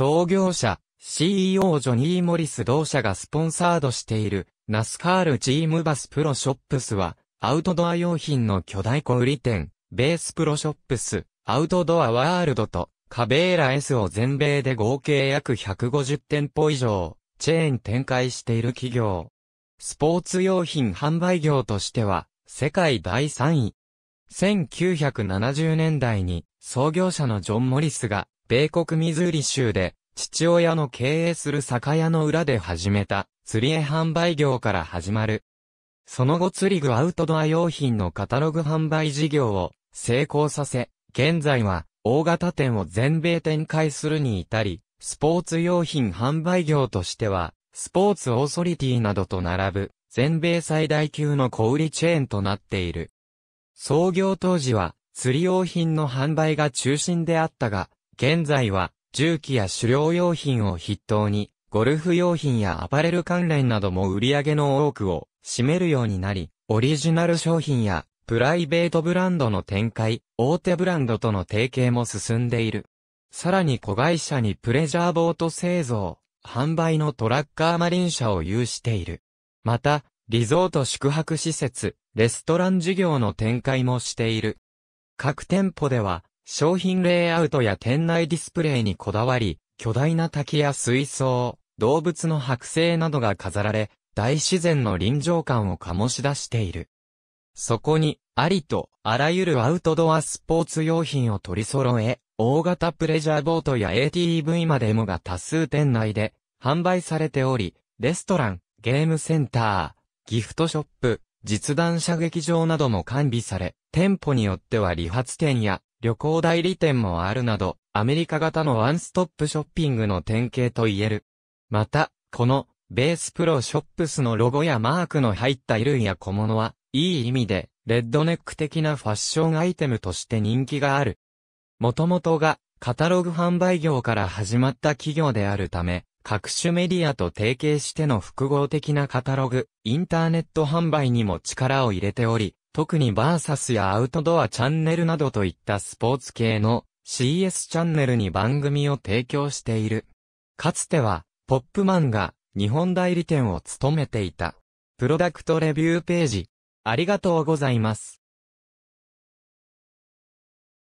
創業者、CEO ジョニー・モリス同社がスポンサードしている、ナスカールチームバスプロショップスは、アウトドア用品の巨大小売店、ベースプロショップス、アウトドアワールドと、カベーラ S を全米で合計約150店舗以上、チェーン展開している企業。スポーツ用品販売業としては、世界第3位。1970年代に創業者のジョン・モリスが米国ミズーリ州で、父親の経営する酒屋の裏で始めた、釣り絵販売業から始まる。その後釣り具アウトドア用品のカタログ販売事業を成功させ、現在は大型店を全米展開するに至り、スポーツ用品販売業としては、スポーツオーソリティなどと並ぶ、全米最大級の小売チェーンとなっている。創業当時は、釣り用品の販売が中心であったが、現在は、重機や狩猟用品を筆頭に、ゴルフ用品やアパレル関連なども売り上げの多くを占めるようになり、オリジナル商品やプライベートブランドの展開、大手ブランドとの提携も進んでいる。さらに子会社にプレジャーボート製造、販売のトラッカーマリン車を有している。また、リゾート宿泊施設、レストラン事業の展開もしている。各店舗では、商品レイアウトや店内ディスプレイにこだわり、巨大な滝や水槽、動物の剥製などが飾られ、大自然の臨場感を醸し出している。そこに、ありと、あらゆるアウトドアスポーツ用品を取り揃え、大型プレジャーボートや ATV までもが多数店内で販売されており、レストラン、ゲームセンター、ギフトショップ、実弾射撃場なども完備され、店舗によっては理髪店や旅行代理店もあるなど、アメリカ型のワンストップショッピングの典型と言える。また、この、ベースプロショップスのロゴやマークの入った衣類や小物は、いい意味で、レッドネック的なファッションアイテムとして人気がある。もともとが、カタログ販売業から始まった企業であるため、各種メディアと提携しての複合的なカタログ、インターネット販売にも力を入れており、特にバーサスやアウトドアチャンネルなどといったスポーツ系の CS チャンネルに番組を提供している。かつては、ポップマンが日本代理店を務めていた。プロダクトレビューページ。ありがとうございます。